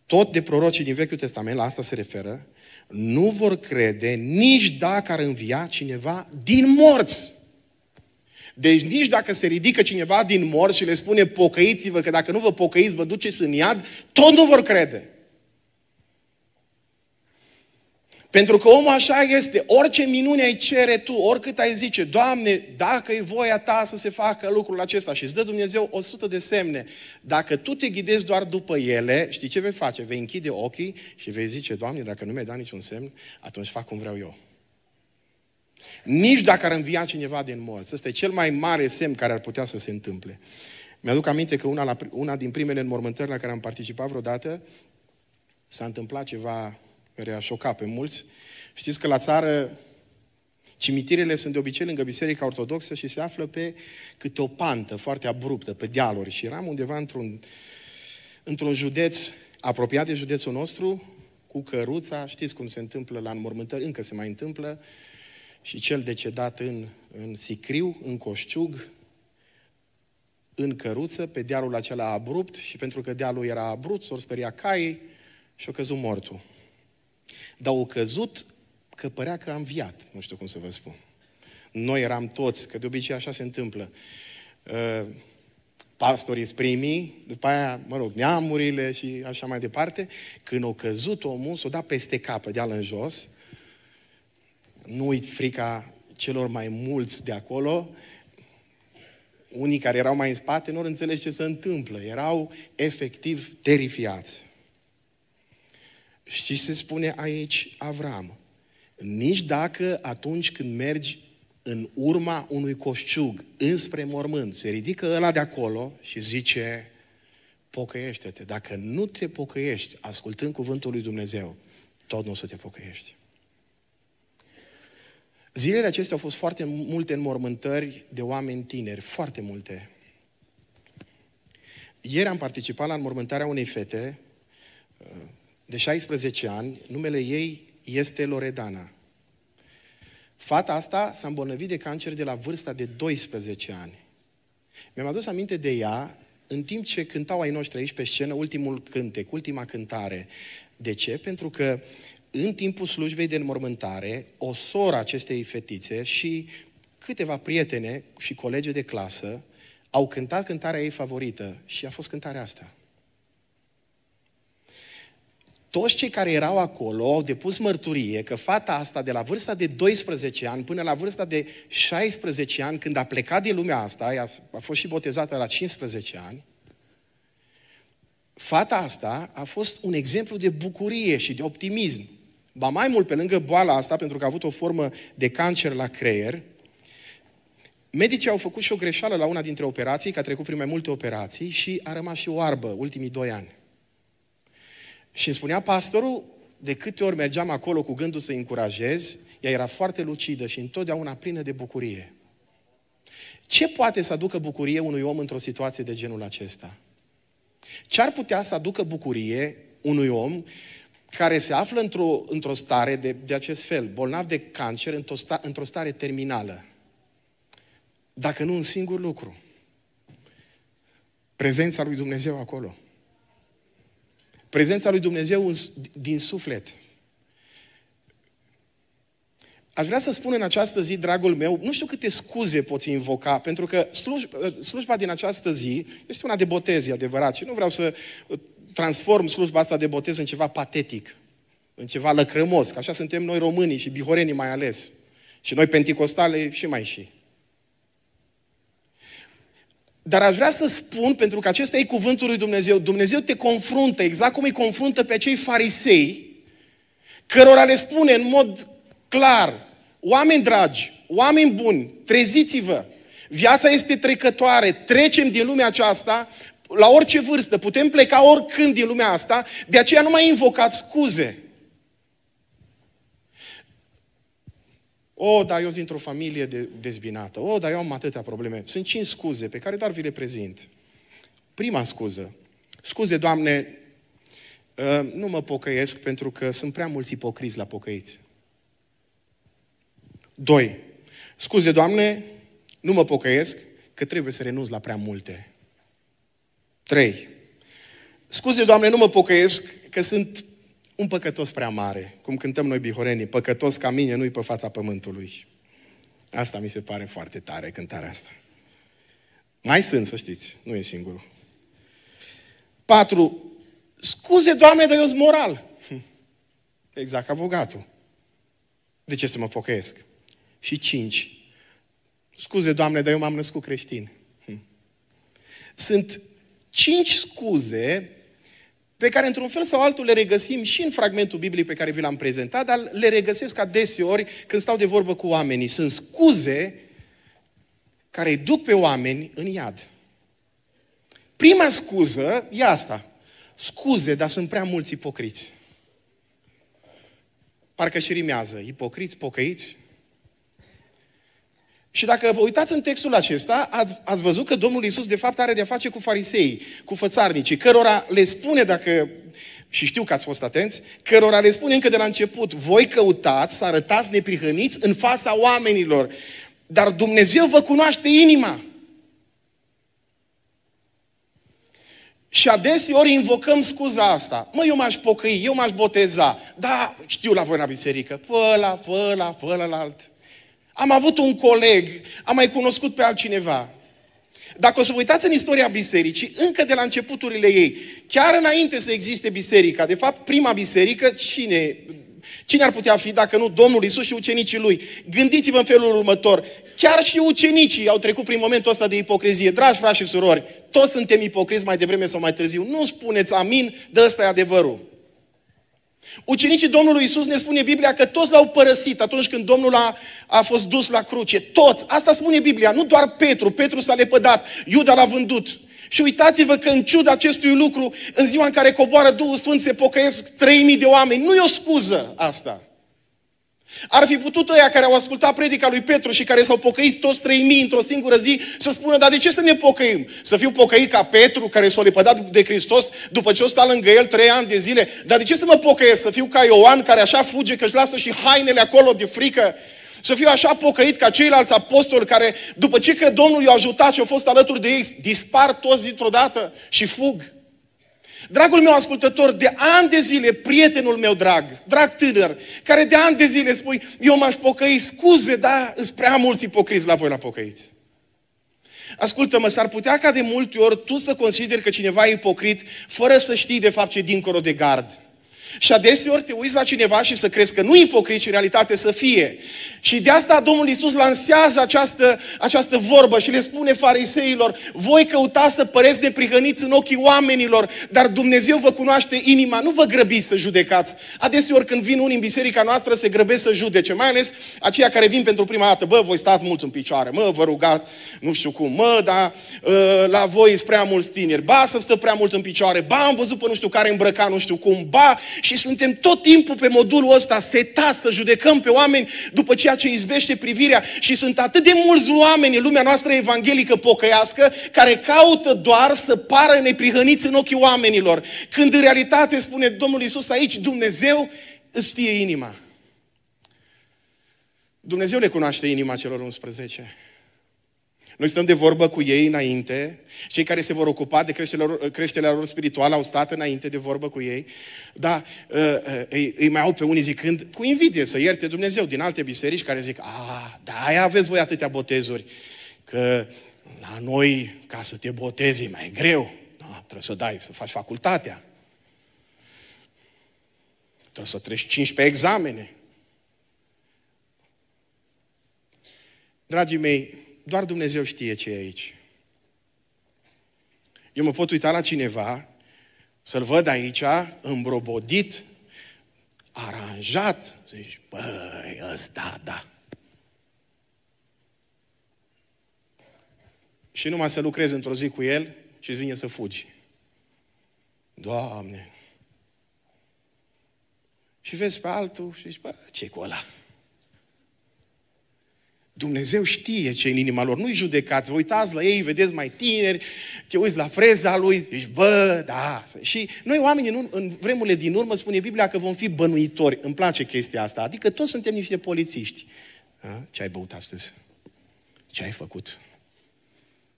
tot de proroci din Vechiul Testament, la asta se referă, nu vor crede nici dacă ar învia cineva din morți. Deci nici dacă se ridică cineva din mor și le spune pocăiți-vă, că dacă nu vă pocăiți, vă duceți în iad, tot nu vor crede. Pentru că omul așa este, orice minune ai cere tu, oricât ai zice, Doamne, dacă e voia ta să se facă lucrul acesta și îți dă Dumnezeu o sută de semne, dacă tu te ghidezi doar după ele, știi ce vei face? Vei închide ochii și vei zice, Doamne, dacă nu mi-ai dat niciun semn, atunci fac cum vreau eu. Nici dacă ar învia cineva din morți. Ăsta e cel mai mare semn care ar putea să se întâmple. Mi-aduc aminte că una, la, una din primele înmormântări la care am participat vreodată s-a întâmplat ceva care a șocat pe mulți. Știți că la țară cimitirele sunt de obicei lângă Biserica Ortodoxă și se află pe câte o pantă foarte abruptă, pe dealuri. Și eram undeva într-un, într-un județ apropiat de județul nostru, cu căruța, știți cum se întâmplă la înmormântări, încă se mai întâmplă, și cel decedat în, în sicriu, în coșciug, în căruță, pe dealul acela abrupt și pentru că dealul era abrupt, s-au speria caii și-a căzut mortul. Dar au căzut că părea că a înviat, nu știu cum să vă spun. Noi eram toți, că de obicei așa se întâmplă. Ă, pastorii primii, după aia, mă rog, neamurile și așa mai departe, când au căzut omul, s-o dat peste cap, deal în jos, nu uit frica celor mai mulți de acolo, unii care erau mai în spate nu înțeles ce se întâmplă. Erau efectiv terifiați. Și se spune aici Avram, nici dacă atunci când mergi în urma unui coșciug înspre mormânt, se ridică ăla de acolo și zice, pocăiește-te. Dacă nu te pocăiești, ascultând cuvântul lui Dumnezeu, tot nu o să te pocăiești. Zilele acestea au fost foarte multe înmormântări de oameni tineri, foarte multe. Ieri am participat la înmormântarea unei fete uh, de 16 ani, numele ei este Loredana. Fata asta s-a îmbolnăvit de cancer de la vârsta de 12 ani. Mi-am adus aminte de ea în timp ce cântau ai noștri aici pe scenă ultimul cântec, ultima cântare. De ce? Pentru că în timpul slujbei de înmormântare, o soră acestei fetițe și câteva prietene și colegi de clasă au cântat cântarea ei favorită și a fost cântarea asta. Toți cei care erau acolo au depus mărturie că fata asta de la vârsta de 12 ani până la vârsta de 16 ani, când a plecat din lumea asta, ea a fost și botezată la 15 ani, fata asta a fost un exemplu de bucurie și de optimism Ba mai mult, pe lângă boala asta, pentru că a avut o formă de cancer la creier, medicii au făcut și o greșeală la una dintre operații, că a trecut prin mai multe operații și a rămas și oarbă ultimii doi ani. Și îmi spunea pastorul, de câte ori mergeam acolo cu gândul să-i încurajez, ea era foarte lucidă și întotdeauna plină de bucurie. Ce poate să aducă bucurie unui om într-o situație de genul acesta? Ce ar putea să aducă bucurie unui om care se află într-o, într stare de, de acest fel, bolnav de cancer, într-o, sta, într stare terminală. Dacă nu un singur lucru. Prezența lui Dumnezeu acolo. Prezența lui Dumnezeu în, din suflet. Aș vrea să spun în această zi, dragul meu, nu știu câte scuze poți invoca, pentru că slujba, slujba din această zi este una de botez, adevărat, și nu vreau să transform slujba asta de botez în ceva patetic, în ceva lăcrămos, că așa suntem noi românii și bihorenii mai ales. Și noi penticostale și mai și. Dar aș vrea să spun, pentru că acesta e cuvântul lui Dumnezeu, Dumnezeu te confruntă, exact cum îi confruntă pe acei farisei, cărora le spune în mod clar, oameni dragi, oameni buni, treziți-vă, viața este trecătoare, trecem din lumea aceasta, la orice vârstă, putem pleca oricând din lumea asta, de aceea nu mai invocați scuze. O, oh, dar eu sunt dintr-o familie de, dezbinată. O, oh, dar eu am atâtea probleme. Sunt cinci scuze pe care doar vi le prezint. Prima scuză. Scuze, Doamne, ă, nu mă pocăiesc pentru că sunt prea mulți ipocriți la pocăiți. Doi. Scuze, Doamne, nu mă pocăiesc că trebuie să renunț la prea multe. 3. Scuze, Doamne, nu mă pocăiesc că sunt un păcătos prea mare, cum cântăm noi bihorenii, păcătos ca mine, nu-i pe fața pământului. Asta mi se pare foarte tare, cântarea asta. Mai sunt, să știți, nu e singurul. 4. Scuze, Doamne, dar eu moral. Exact ca bogatul. De ce să mă pocăiesc? Și 5. Scuze, Doamne, dar eu m-am născut creștin. Sunt cinci scuze pe care într-un fel sau altul le regăsim și în fragmentul biblic pe care vi l-am prezentat, dar le regăsesc adeseori când stau de vorbă cu oamenii. Sunt scuze care îi duc pe oameni în iad. Prima scuză e asta. Scuze, dar sunt prea mulți ipocriți. Parcă și rimează. Ipocriți, pocăiți, și dacă vă uitați în textul acesta, ați, ați văzut că Domnul Isus de fapt are de-a face cu farisei, cu fățarnicii, cărora le spune, dacă, și știu că ați fost atenți, cărora le spune încă de la început, voi căutați să arătați neprihăniți în fața oamenilor, dar Dumnezeu vă cunoaște inima. Și adeseori invocăm scuza asta. Mă, eu m-aș pocăi, eu m-aș boteza. Da, știu la voi la biserică. Pă la, pă la, pă la, la alt. Am avut un coleg, am mai cunoscut pe altcineva. Dacă o să vă uitați în istoria bisericii, încă de la începuturile ei, chiar înainte să existe biserica, de fapt prima biserică, cine, cine ar putea fi dacă nu Domnul Isus și ucenicii lui? Gândiți-vă în felul următor, chiar și ucenicii au trecut prin momentul ăsta de ipocrizie. Dragi frați și surori, toți suntem ipocriți mai devreme sau mai târziu. Nu spuneți amin, de ăsta e adevărul. Ucenicii Domnului Isus ne spune Biblia că toți l-au părăsit atunci când Domnul a, a fost dus la cruce. Toți. Asta spune Biblia, nu doar Petru. Petru s-a lepădat, Iuda l-a vândut. Și uitați-vă că în ciuda acestui lucru, în ziua în care coboară Duhul Sfânt, se pocăiesc 3.000 de oameni. Nu e o scuză asta. Ar fi putut ăia care au ascultat predica lui Petru și care s-au pocăit toți 3000 într-o singură zi să spună, dar de ce să ne pocăim? Să fiu pocăit ca Petru care s-a lepădat de Hristos după ce o sta lângă el trei ani de zile? Dar de ce să mă pocăiesc? Să fiu ca Ioan care așa fuge că își lasă și hainele acolo de frică? Să fiu așa pocăit ca ceilalți apostoli care, după ce că Domnul i-a ajutat și a fost alături de ei, dispar toți dintr-o dată și fug. Dragul meu ascultător, de ani de zile, prietenul meu drag, drag tânăr, care de ani de zile spui, eu m-aș pocăi, scuze, da, îți prea mulți ipocriți la voi la pocăiți. Ascultă-mă, s-ar putea ca de multe ori tu să consideri că cineva e ipocrit fără să știi de fapt ce e dincolo de gard. Și adeseori te uiți la cineva și să crezi că nu ipocrit, ci în realitate să fie. Și de asta Domnul Iisus lansează această, această vorbă și le spune fariseilor, voi căutați să păreți neprihăniți în ochii oamenilor, dar Dumnezeu vă cunoaște inima, nu vă grăbiți să judecați. Adeseori când vin unii în biserica noastră, se grăbesc să judece, mai ales aceia care vin pentru prima dată, bă, voi stați mulți în picioare, mă, vă rugați, nu știu cum, mă, dar ă, la voi sunt prea mulți tineri, ba, să stă prea mult în picioare, ba, am văzut pe nu știu care îmbrăca nu știu cum, ba, și suntem tot timpul pe modulul ăsta setat să judecăm pe oameni după ceea ce izbește privirea și sunt atât de mulți oameni în lumea noastră evanghelică pocăiască care caută doar să pară neprihăniți în ochii oamenilor. Când în realitate spune Domnul Isus aici, Dumnezeu îți știe inima. Dumnezeu le cunoaște inima celor 11. Noi stăm de vorbă cu ei înainte, cei care se vor ocupa de creșterea lor, creșterea lor spirituală au stat înainte de vorbă cu ei, dar ă, ă, îi, îi mai au pe unii zicând cu invidie să ierte Dumnezeu din alte biserici care zic, a, da, aia aveți voi atâtea botezuri, că la noi, ca să te botezi, e mai greu. Da, trebuie să dai, să faci facultatea. Trebuie să treci 15 examene. Dragii mei, doar Dumnezeu știe ce e aici. Eu mă pot uita la cineva, să-l văd aici, îmbrobodit, aranjat, zici, băi, ăsta, da. Și numai să lucrezi într-o zi cu el și îți vine să fugi. Doamne! Și vezi pe altul și zici, bă, ce cu ăla? Dumnezeu știe ce în inima lor. Nu-i judecați, vă uitați la ei, vedeți mai tineri, te uiți la freza lui, zici, bă, da. Și noi oamenii în, în vremurile din urmă spune Biblia că vom fi bănuitori. Îmi place chestia asta. Adică toți suntem niște polițiști. A? Ce ai băut astăzi? Ce ai făcut?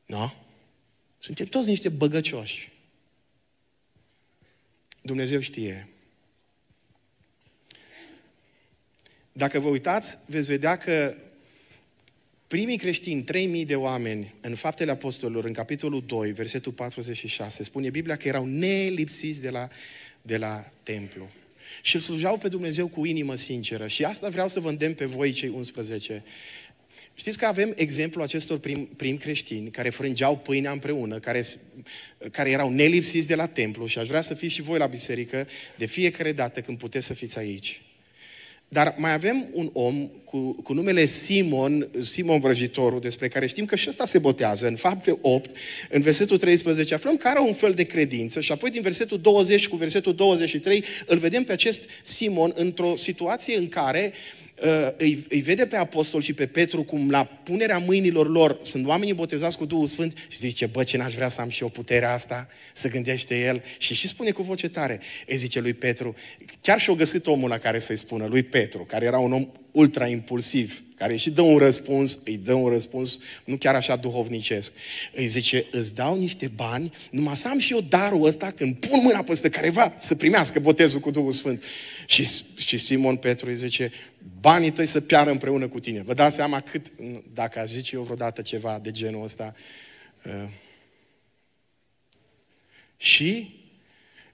Nu? Suntem toți niște băgăcioși. Dumnezeu știe. Dacă vă uitați, veți vedea că Primii creștini, 3000 de oameni, în Faptele Apostolilor, în capitolul 2, versetul 46, spune Biblia că erau nelipsiți de la, de la templu. Și îl slujau pe Dumnezeu cu inimă sinceră. Și asta vreau să vă îndemn pe voi, cei 11. Știți că avem exemplul acestor prim, prim creștini care frângeau pâinea împreună, care, care erau nelipsiți de la templu și aș vrea să fiți și voi la biserică de fiecare dată când puteți să fiți aici. Dar mai avem un om cu, cu numele Simon, Simon Vrăjitorul, despre care știm că și ăsta se botează. În fapte 8, în versetul 13, aflăm că are un fel de credință și apoi din versetul 20 cu versetul 23 îl vedem pe acest Simon într-o situație în care uh, Ă, îi, îi vede pe apostol și pe Petru cum la punerea mâinilor lor sunt oamenii botezați cu Duhul Sfânt și zice, bă, ce n-aș vrea să am și eu puterea asta, să gândește el. Și și spune cu voce tare, îi zice lui Petru, chiar și-o găsit omul la care să-i spună, lui Petru, care era un om ultra-impulsiv, care și dă un răspuns, îi dă un răspuns nu chiar așa duhovnicesc. Îi zice, îți dau niște bani, numai să am și eu darul ăsta când pun mâna peste careva să primească botezul cu Duhul Sfânt. Și, și Simon Petru îi zice, banii tăi să piară împreună cu tine. Vă dați seama cât, dacă aș zice eu vreodată ceva de genul ăsta, uh, și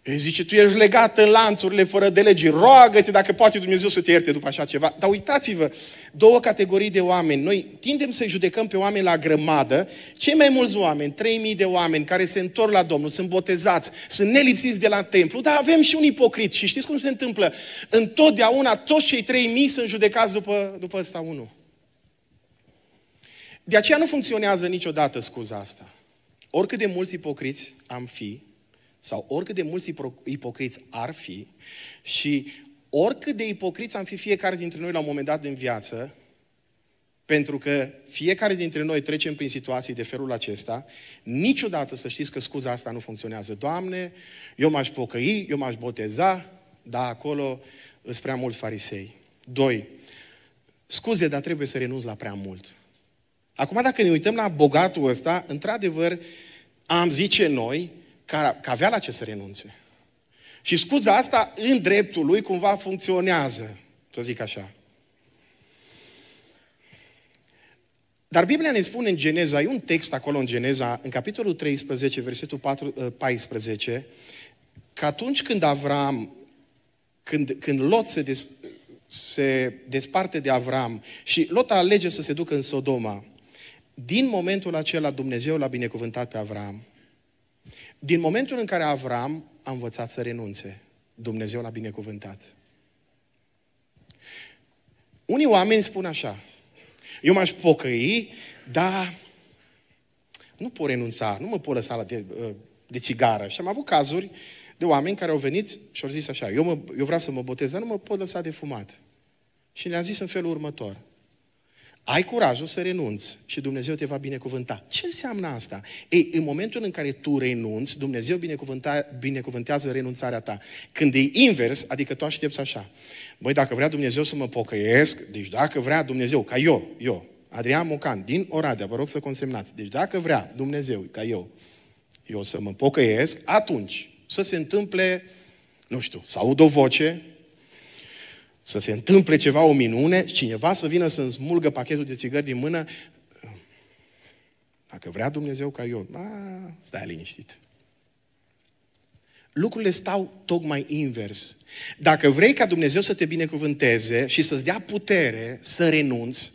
îi zice, tu ești legat în lanțurile fără de legii, roagă-te dacă poate Dumnezeu să te ierte după așa ceva. Dar uitați-vă, două categorii de oameni. Noi tindem să judecăm pe oameni la grămadă. Cei mai mulți oameni, 3.000 de oameni care se întorc la Domnul, sunt botezați, sunt nelipsiți de la templu, dar avem și un ipocrit. Și știți cum se întâmplă? Întotdeauna toți cei 3.000 sunt judecați după, după ăsta unul. De aceea nu funcționează niciodată scuza asta. Oricât de mulți ipocriți am fi, sau oricât de mulți ipocriți ar fi și oricât de ipocriți am fi fiecare dintre noi la un moment dat în viață, pentru că fiecare dintre noi trecem prin situații de felul acesta, niciodată să știți că scuza asta nu funcționează. Doamne, eu m-aș pocăi, eu m-aș boteza, dar acolo îs prea mulți farisei. Doi, scuze, dar trebuie să renunți la prea mult. Acum, dacă ne uităm la bogatul ăsta, într-adevăr, am zice noi, că avea la ce să renunțe. Și scuza asta, în dreptul lui, cumva funcționează, să zic așa. Dar Biblia ne spune în Geneza, e un text acolo în Geneza, în capitolul 13, versetul 4, 14, ă, că atunci când Avram, când, când Lot se, des, se desparte de Avram și Lot alege să se ducă în Sodoma, din momentul acela Dumnezeu l-a binecuvântat pe Avram. Din momentul în care Avram a învățat să renunțe, Dumnezeu l-a binecuvântat. Unii oameni spun așa, eu m-aș pocăi, dar nu pot renunța, nu mă pot lăsa de, uh, de țigară. Și am avut cazuri de oameni care au venit și au zis așa, eu, mă, eu vreau să mă botez, dar nu mă pot lăsa de fumat. Și le-am zis în felul următor, ai curajul să renunți și Dumnezeu te va binecuvânta. Ce înseamnă asta? Ei, în momentul în care tu renunți, Dumnezeu binecuvânta, binecuvântează renunțarea ta. Când e invers, adică tu aștepți așa. Băi, dacă vrea Dumnezeu să mă pocăiesc, deci dacă vrea Dumnezeu, ca eu, eu, Adrian Mocan, din Oradea, vă rog să consemnați. Deci dacă vrea Dumnezeu, ca eu, eu să mă pocăiesc, atunci să se întâmple, nu știu, să aud o voce, să se întâmple ceva, o minune, cineva să vină să-mi smulgă pachetul de țigări din mână, dacă vrea Dumnezeu ca eu, a, stai liniștit. Lucrurile stau tocmai invers. Dacă vrei ca Dumnezeu să te binecuvânteze și să-ți dea putere să renunți,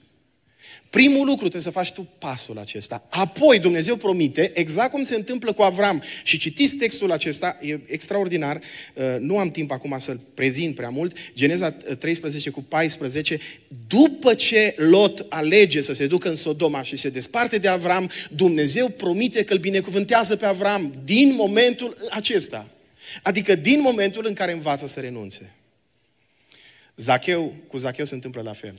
Primul lucru trebuie să faci tu pasul acesta. Apoi Dumnezeu promite, exact cum se întâmplă cu Avram. Și citiți textul acesta, e extraordinar, uh, nu am timp acum să-l prezint prea mult, Geneza 13 uh, cu 14, după ce Lot alege să se ducă în Sodoma și se desparte de Avram, Dumnezeu promite că îl binecuvântează pe Avram din momentul acesta. Adică din momentul în care învață să renunțe. Zacheu, cu Zacheu se întâmplă la fel.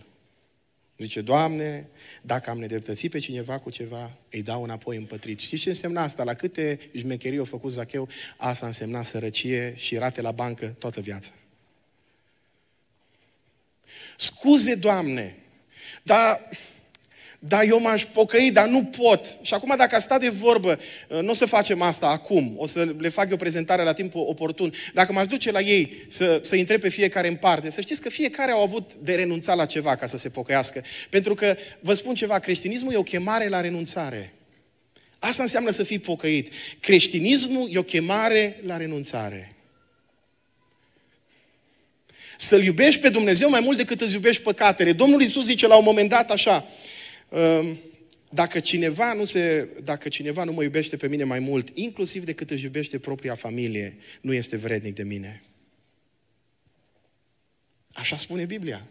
Zice, Doamne, dacă am nedreptățit pe cineva cu ceva, îi dau înapoi împătrit. Știți ce însemna asta? La câte jmecherii au făcut Zacheu, asta însemna sărăcie și rate la bancă toată viața. Scuze, Doamne, dar da, eu m-aș pocăi, dar nu pot. Și acum dacă a stat de vorbă, uh, nu o să facem asta acum, o să le fac eu prezentarea la timpul oportun, dacă m-aș duce la ei să, să intre pe fiecare în parte, să știți că fiecare au avut de renunțat la ceva ca să se pocăiască. Pentru că, vă spun ceva, creștinismul e o chemare la renunțare. Asta înseamnă să fii pocăit. Creștinismul e o chemare la renunțare. Să-L iubești pe Dumnezeu mai mult decât îți iubești păcatele. Domnul Isus zice la un moment dat așa, Ehm, dacă cineva, nu se, dacă cineva nu mă iubește pe mine mai mult, inclusiv decât își iubește propria familie, nu este vrednic de mine. Așa spune Biblia.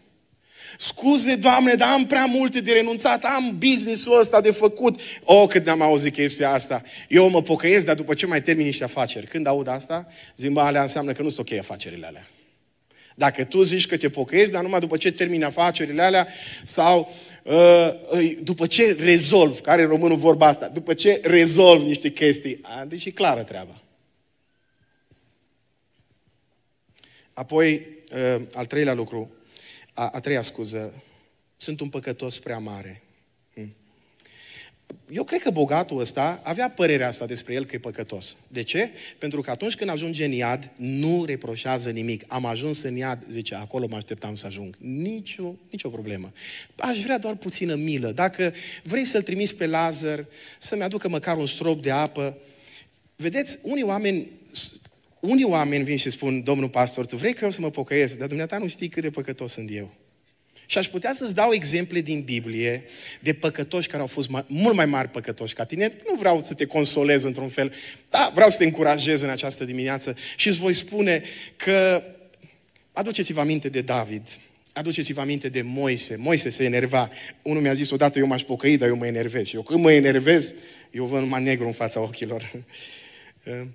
Scuze, Doamne, dar am prea multe de renunțat, am businessul ăsta de făcut. O, oh, cât am auzit chestia asta. Eu mă pocăiesc, dar după ce mai termin niște afaceri. Când aud asta, zic, bă, alea înseamnă că nu sunt ok afacerile alea. Dacă tu zici că te pocăiești, dar numai după ce termini afacerile alea sau Uh, după ce rezolv, care românul vorba asta, după ce rezolv niște chestii, deci e clară treaba. Apoi, uh, al treilea lucru, a, a treia scuză, sunt un păcătos prea mare eu cred că bogatul ăsta avea părerea asta despre el că e păcătos. De ce? Pentru că atunci când ajunge în iad, nu reproșează nimic. Am ajuns în iad, zice, acolo mă așteptam să ajung. Nicio, nicio problemă. Aș vrea doar puțină milă. Dacă vrei să-l trimiți pe Lazar, să-mi aducă măcar un strop de apă. Vedeți, unii oameni unii oameni vin și spun, domnul pastor, tu vrei că eu să mă pocăiesc, dar dumneata nu știi cât de păcătos sunt eu. Și aș putea să-ți dau exemple din Biblie de păcătoși care au fost mai, mult mai mari păcătoși ca tine. Nu vreau să te consolez într-un fel, dar vreau să te încurajez în această dimineață și îți voi spune că aduceți-vă aminte de David, aduceți-vă aminte de Moise. Moise se enerva. Unul mi-a zis odată, eu m-aș pocăi, dar eu mă enervez. Și eu când mă enervez, eu văd numai negru în fața ochilor. Ă,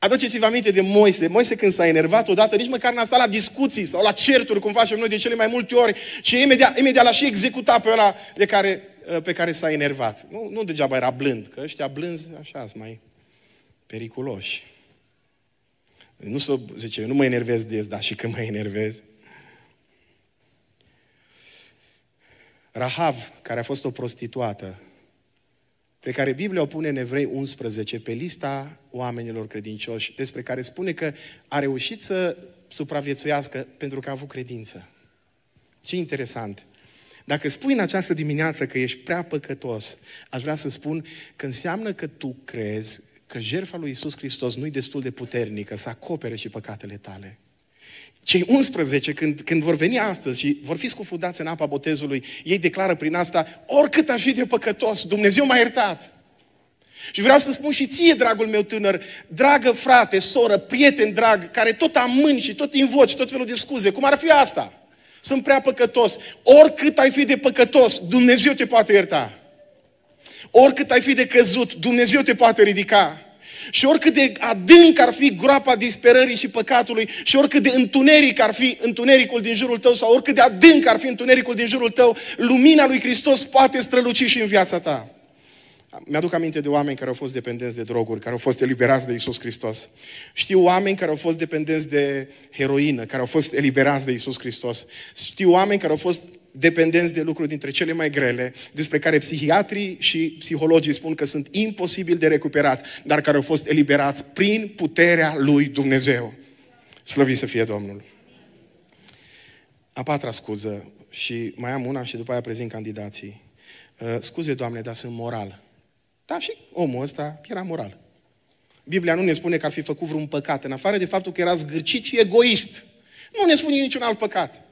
Aduceți-vă aminte de Moise. Moise când s-a enervat odată, nici măcar n-a stat la discuții sau la certuri, cum facem noi de cele mai multe ori, ci imediat, imediat l-a și executat pe ăla de care, ă, pe care s-a enervat. Nu, nu degeaba era blând, că ăștia blânzi așa sunt mai periculoși. Nu să zice, nu mă enervez des, dar și când mă enervez. Rahav, care a fost o prostituată, pe care Biblia o pune în Evrei 11 pe lista oamenilor credincioși, despre care spune că a reușit să supraviețuiască pentru că a avut credință. Ce interesant! Dacă spui în această dimineață că ești prea păcătos, aș vrea să spun că înseamnă că tu crezi că jertfa lui Isus Hristos nu-i destul de puternică să acopere și păcatele tale. Cei 11, când, când vor veni astăzi și vor fi scufundați în apa botezului, ei declară prin asta, oricât ar fi de păcătos, Dumnezeu m-a iertat. Și vreau să spun și ție, dragul meu tânăr, dragă frate, soră, prieten drag, care tot amâni și tot invoci tot felul de scuze, cum ar fi asta? Sunt prea păcătos. Oricât ai fi de păcătos, Dumnezeu te poate ierta. Oricât ai fi de căzut, Dumnezeu te poate ridica. Și oricât de adânc ar fi groapa disperării și păcatului, și oricât de întuneric ar fi întunericul din jurul tău, sau oricât de adânc ar fi întunericul din jurul tău, lumina lui Hristos poate străluci și în viața ta. Mi-aduc aminte de oameni care au fost dependenți de droguri, care au fost eliberați de Isus Hristos. Știu oameni care au fost dependenți de heroină, care au fost eliberați de Isus Hristos. Știu oameni care au fost dependenți de lucruri dintre cele mai grele, despre care psihiatrii și psihologii spun că sunt imposibil de recuperat, dar care au fost eliberați prin puterea lui Dumnezeu. Slăvi să fie Domnul! A patra scuză, și mai am una și după aia prezint candidații. Uh, scuze, Doamne, dar sunt moral. Da, și omul ăsta era moral. Biblia nu ne spune că ar fi făcut vreun păcat, în afară de faptul că era zgârcit și egoist. Nu ne spune niciun alt păcat.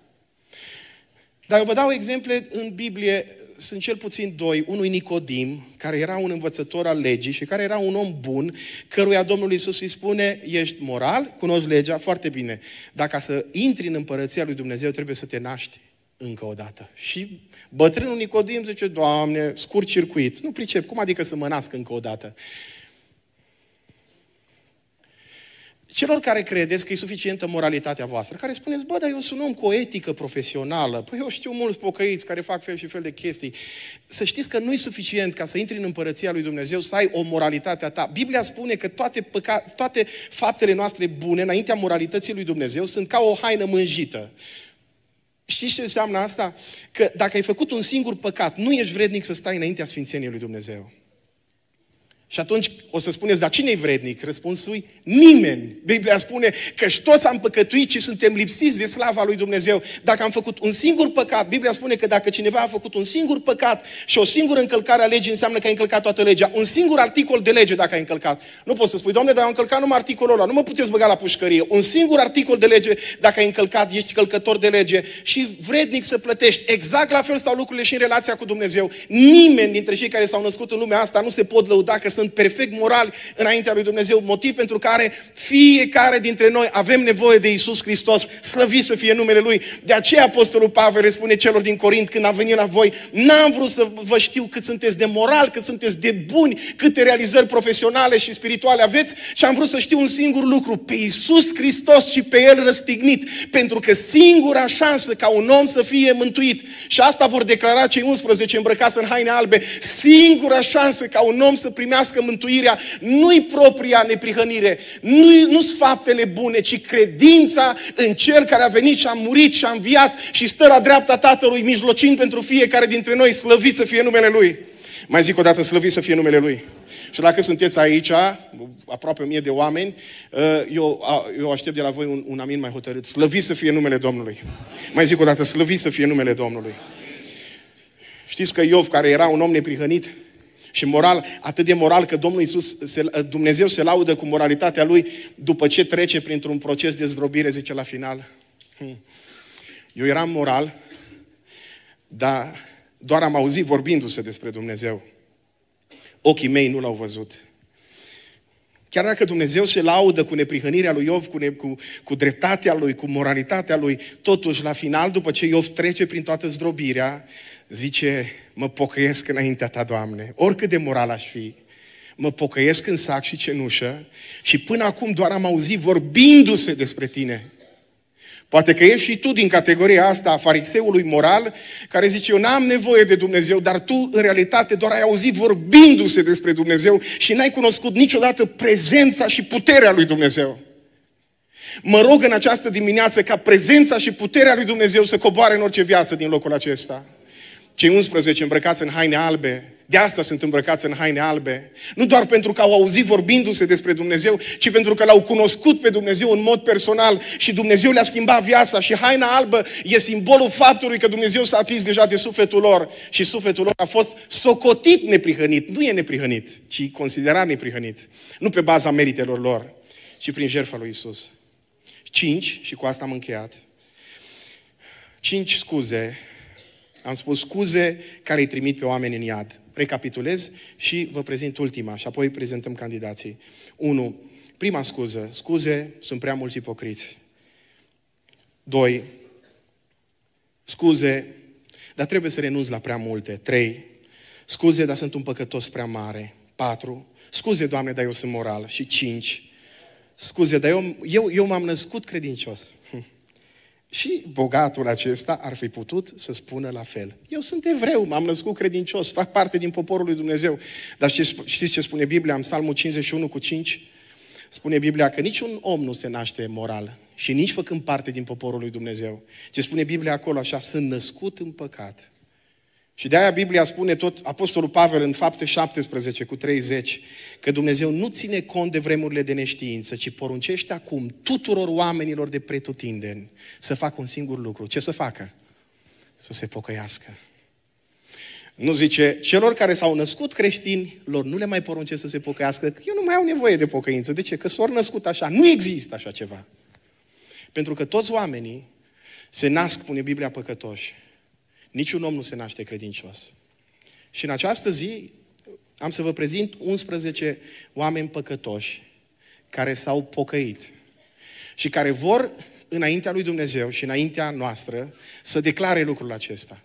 Dar eu vă dau exemple în Biblie, sunt cel puțin doi, unul Nicodim, care era un învățător al legii și care era un om bun, căruia Domnul Iisus îi spune, ești moral, cunoști legea, foarte bine. Dar ca să intri în împărăția lui Dumnezeu, trebuie să te naști încă o dată. Și bătrânul Nicodim zice, Doamne, scurt circuit, nu pricep, cum adică să mă nasc încă o dată? celor care credeți că e suficientă moralitatea voastră, care spuneți, bă, dar eu sunt om cu o etică profesională, păi eu știu mulți pocăiți care fac fel și fel de chestii, să știți că nu e suficient ca să intri în împărăția lui Dumnezeu să ai o moralitate a ta. Biblia spune că toate, păca, toate faptele noastre bune înaintea moralității lui Dumnezeu sunt ca o haină mânjită. Știți ce înseamnă asta? Că dacă ai făcut un singur păcat, nu ești vrednic să stai înaintea Sfințeniei lui Dumnezeu. Și atunci o să spuneți, dar cine i vrednic? Răspunsul nimeni. Biblia spune că și toți am păcătuit și suntem lipsiți de slava lui Dumnezeu. Dacă am făcut un singur păcat, Biblia spune că dacă cineva a făcut un singur păcat și o singură încălcare a legii înseamnă că a încălcat toată legea. Un singur articol de lege dacă a încălcat. Nu poți să spui, domne, dar am încălcat numai articolul ăla, nu mă puteți băga la pușcărie. Un singur articol de lege dacă ai încălcat, ești călcător de lege și vrednic să plătești. Exact la fel stau lucrurile și în relația cu Dumnezeu. Nimeni dintre cei care s-au născut în lumea asta nu se pot lăuda că sunt perfect morali înaintea lui Dumnezeu, motiv pentru care fiecare dintre noi avem nevoie de Isus Hristos, slăvit să fie numele Lui. De aceea Apostolul Pavel le spune celor din Corint când a venit la voi, n-am vrut să vă știu cât sunteți de moral, cât sunteți de buni, câte realizări profesionale și spirituale aveți și am vrut să știu un singur lucru, pe Isus Hristos și pe El răstignit, pentru că singura șansă ca un om să fie mântuit, și asta vor declara cei 11 îmbrăcați în haine albe, singura șansă ca un om să primească primească mântuirea nu-i propria neprihănire, nu-i, nu-s faptele bune, ci credința în Cel care a venit și a murit și a înviat și stă la dreapta Tatălui, mijlocind pentru fiecare dintre noi, slăvit să fie numele Lui. Mai zic o dată, slăvit să fie numele Lui. Și dacă sunteți aici, aproape o mie de oameni, ă, eu, eu aștept de la voi un, un amin mai hotărât. Slăvit să fie numele Domnului. Mai zic o dată, slăvit să fie numele Domnului. Știți că Iov, care era un om neprihănit, și moral, atât de moral că Domnul Iisus, se, Dumnezeu se laudă cu moralitatea lui după ce trece printr-un proces de zdrobire, zice la final. Hmm. Eu eram moral, dar doar am auzit vorbindu-se despre Dumnezeu. Ochii mei nu l-au văzut. Chiar dacă Dumnezeu se laudă cu neprihănirea lui Iov, cu, ne- cu, cu dreptatea lui, cu moralitatea lui, totuși, la final, după ce Iov trece prin toată zdrobirea, zice, mă pocăiesc înaintea ta, Doamne, oricât de moral aș fi, mă pocăiesc în sac și cenușă și până acum doar am auzit vorbindu-se despre tine. Poate că ești și tu din categoria asta a fariseului moral, care zice, eu n-am nevoie de Dumnezeu, dar tu, în realitate, doar ai auzit vorbindu-se despre Dumnezeu și n-ai cunoscut niciodată prezența și puterea lui Dumnezeu. Mă rog în această dimineață ca prezența și puterea lui Dumnezeu să coboare în orice viață din locul acesta. Cei 11 îmbrăcați în haine albe, de asta sunt îmbrăcați în haine albe. Nu doar pentru că au auzit vorbindu-se despre Dumnezeu, ci pentru că l-au cunoscut pe Dumnezeu în mod personal și Dumnezeu le-a schimbat viața. Și haina albă e simbolul faptului că Dumnezeu s-a atins deja de sufletul lor și sufletul lor a fost socotit neprihănit. Nu e neprihănit, ci considerat neprihănit. Nu pe baza meritelor lor, ci prin jertfa lui Isus. Cinci, și cu asta am încheiat, cinci scuze, am spus scuze care îi trimit pe oameni în iad recapitulez și vă prezint ultima și apoi prezentăm candidații. 1. Prima scuză. Scuze, sunt prea mulți ipocriți. 2. Scuze, dar trebuie să renunți la prea multe. 3. Scuze, dar sunt un păcătos prea mare. 4. Scuze, Doamne, dar eu sunt moral. Și 5. Scuze, dar eu, eu, eu m-am născut credincios. Și bogatul acesta ar fi putut să spună la fel. Eu sunt evreu, m-am născut credincios, fac parte din poporul lui Dumnezeu. Dar știți ce spune Biblia în Psalmul 51 cu 5? Spune Biblia că niciun om nu se naște moral și nici făcând parte din poporul lui Dumnezeu. Ce spune Biblia acolo așa, sunt născut în păcat și de-aia Biblia spune tot, Apostolul Pavel în fapte 17 cu 30, că Dumnezeu nu ține cont de vremurile de neștiință, ci poruncește acum tuturor oamenilor de pretutindeni să facă un singur lucru. Ce să facă? Să se pocăiască. Nu zice, celor care s-au născut creștini, lor nu le mai porunce să se pocăiască, că eu nu mai au nevoie de pocăință. De ce? Că s-au născut așa. Nu există așa ceva. Pentru că toți oamenii se nasc, pune Biblia, păcătoși. Niciun om nu se naște credincios. Și în această zi am să vă prezint 11 oameni păcătoși care s-au pocăit și care vor înaintea lui Dumnezeu și înaintea noastră să declare lucrul acesta.